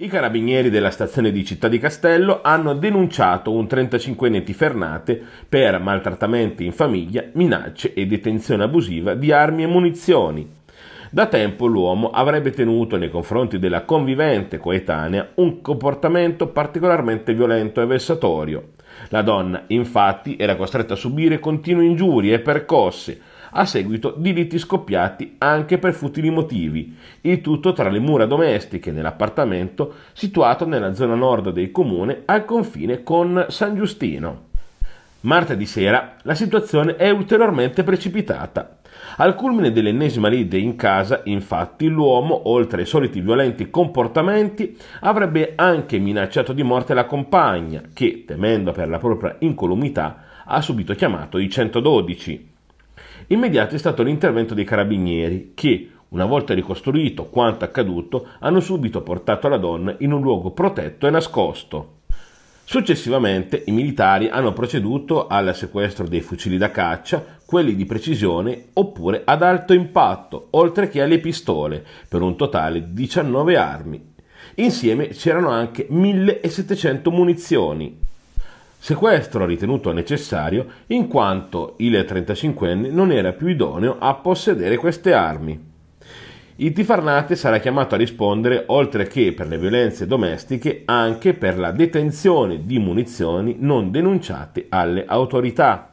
I carabinieri della stazione di Città di Castello hanno denunciato un 35enne tifernate per maltrattamenti in famiglia, minacce e detenzione abusiva di armi e munizioni. Da tempo l'uomo avrebbe tenuto nei confronti della convivente coetanea un comportamento particolarmente violento e vessatorio. La donna, infatti, era costretta a subire continue ingiurie e percosse, a seguito di liti scoppiati anche per futili motivi, il tutto tra le mura domestiche nell'appartamento situato nella zona nord del comune al confine con San Giustino. Martedì sera la situazione è ulteriormente precipitata. Al culmine dell'ennesima lide in casa, infatti, l'uomo, oltre ai soliti violenti comportamenti, avrebbe anche minacciato di morte la compagna, che, temendo per la propria incolumità, ha subito chiamato i 112. Immediato è stato l'intervento dei carabinieri che, una volta ricostruito quanto accaduto, hanno subito portato la donna in un luogo protetto e nascosto. Successivamente i militari hanno proceduto al sequestro dei fucili da caccia, quelli di precisione oppure ad alto impatto, oltre che alle pistole, per un totale di 19 armi. Insieme c'erano anche 1700 munizioni sequestro ritenuto necessario in quanto il 35enne non era più idoneo a possedere queste armi. Il Tifarnate sarà chiamato a rispondere, oltre che per le violenze domestiche, anche per la detenzione di munizioni non denunciate alle autorità.